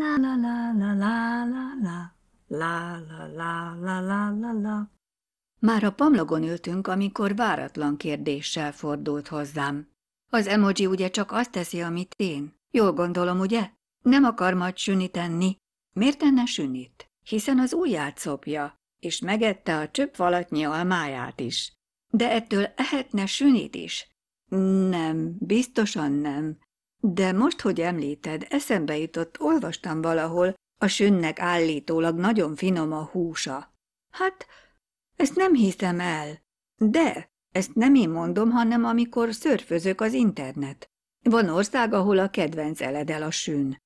La la la la la la la. La la la la la la la. Már a pamlagon ültünk, amikor váratlan kérdéssel fordult hozzám. Az emoji ugye csak azt teszi, amit én. Jól gondolom, ugye? Nem akar majd sünit enni. Miért tenne sünit? Hiszen az ujját szopja, és megette a falatnyi almáját is. De ettől ehetne sünit is? Nem, biztosan nem. De most, hogy említed, eszembe jutott, olvastam valahol, a sönnek állítólag nagyon finom a húsa. Hát, ezt nem hiszem el. De, ezt nem én mondom, hanem amikor szörfözök az internet. Van ország, ahol a kedvenc eledel a sün.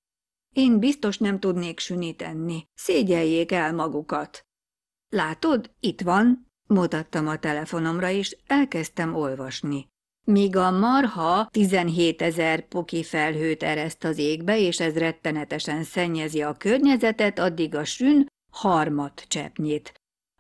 Én biztos nem tudnék sünit enni. Szégyeljék el magukat. Látod, itt van, mutattam a telefonomra, és elkezdtem olvasni. Míg a marha 17 ezer poki felhőt ereszt az égbe, és ez rettenetesen szennyezi a környezetet, addig a sün harmat csepnyit.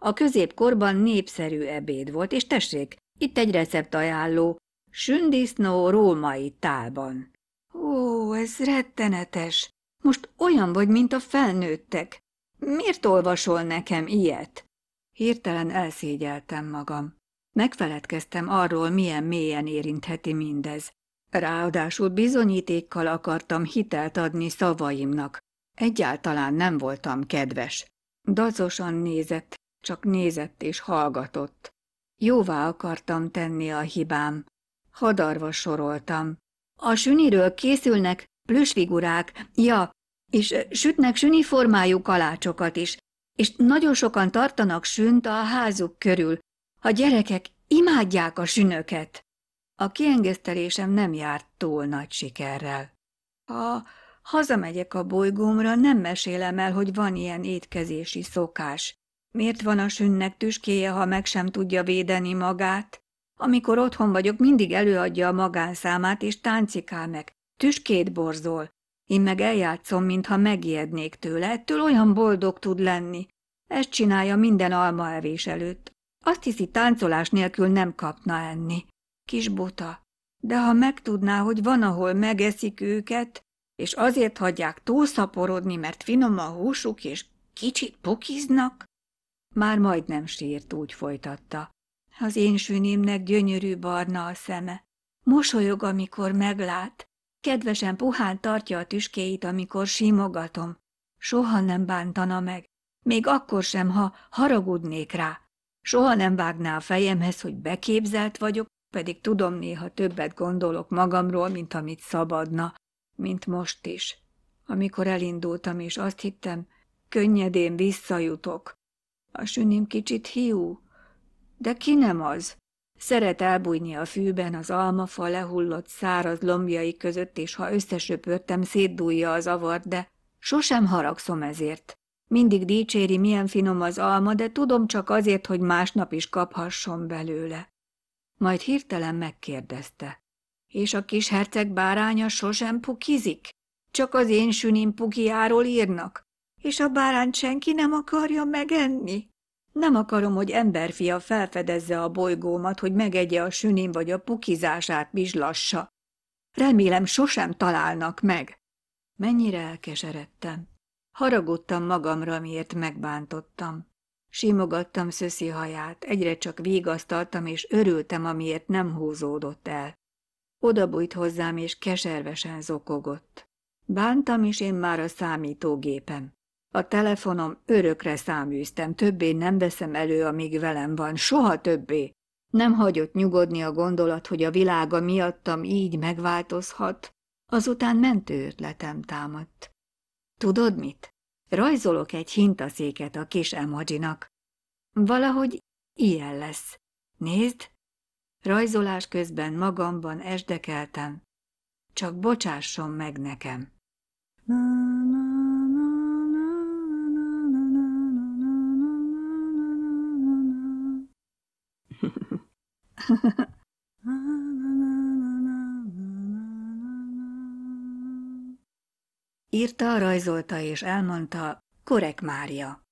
A középkorban népszerű ebéd volt, és tessék, itt egy recept ajánló, sündisznó római tálban. Ó, ez rettenetes! Most olyan vagy, mint a felnőttek. Miért olvasol nekem ilyet? Hirtelen elszégyeltem magam. Megfeledkeztem arról, milyen mélyen érintheti mindez. Ráadásul bizonyítékkal akartam hitelt adni szavaimnak. Egyáltalán nem voltam kedves. Dacosan nézett, csak nézett és hallgatott. Jóvá akartam tenni a hibám. Hadarva soroltam. A süniről készülnek plüsfigurák, ja, és sütnek süni formájú kalácsokat is, és nagyon sokan tartanak sünt a házuk körül, a gyerekek imádják a sünöket. A kiengesztelésem nem járt túl nagy sikerrel. Ha hazamegyek a bolygómra, nem mesélem el, hogy van ilyen étkezési szokás. Miért van a sünnek tüskéje, ha meg sem tudja védeni magát? Amikor otthon vagyok, mindig előadja a magánszámát és táncikál meg. Tüskét borzol. Én meg eljátszom, mintha megijednék tőle, ettől olyan boldog tud lenni. Ezt csinálja minden almaevés előtt. Azt hiszi, táncolás nélkül nem kapna enni. Kis bota. De ha megtudná, hogy van, ahol megeszik őket, és azért hagyják túlszaporodni, mert finom a húsuk, és kicsit pukiznak? Már majdnem sírt, úgy folytatta. Az én sűnémnek gyönyörű barna a szeme. Mosolyog, amikor meglát. Kedvesen puhán tartja a tüskéit, amikor simogatom. Soha nem bántana meg, még akkor sem, ha haragudnék rá. Soha nem vágná a fejemhez, hogy beképzelt vagyok, pedig tudom néha többet gondolok magamról, mint amit szabadna, mint most is. Amikor elindultam, és azt hittem, könnyedén visszajutok. A sünim kicsit hiú, de ki nem az? Szeret elbújni a fűben, az almafa lehullott száraz lombjai között, és ha összesöpörtem, szétdúlja az avart, de sosem haragszom ezért. Mindig dicséri, milyen finom az alma, de tudom csak azért, hogy másnap is kaphasson belőle. Majd hirtelen megkérdezte. És a kis herceg báránya sosem pukizik? Csak az én sünim pukiáról írnak? És a bárányt senki nem akarja megenni? Nem akarom, hogy emberfia felfedezze a bolygómat, hogy megegye a sünim vagy a pukizását bizlassa. Remélem, sosem találnak meg. Mennyire elkeseredtem. Haragudtam magamra, miért megbántottam. Simogattam Szöszi haját, egyre csak végaztaltam és örültem, amiért nem húzódott el. Odabújt hozzám, és keservesen zokogott. Bántam is én már a számítógépem. A telefonom örökre száműztem, többé nem veszem elő, amíg velem van, soha többé. Nem hagyott nyugodni a gondolat, hogy a világa miattam így megváltozhat. Azután mentő ötletem támadt. Tudod mit? Rajzolok egy hintaszéket a kis emojinak. Valahogy ilyen lesz. Nézd! Rajzolás közben magamban esdekeltem. Csak bocsásson meg nekem. írta, rajzolta és elmondta Korek Mária.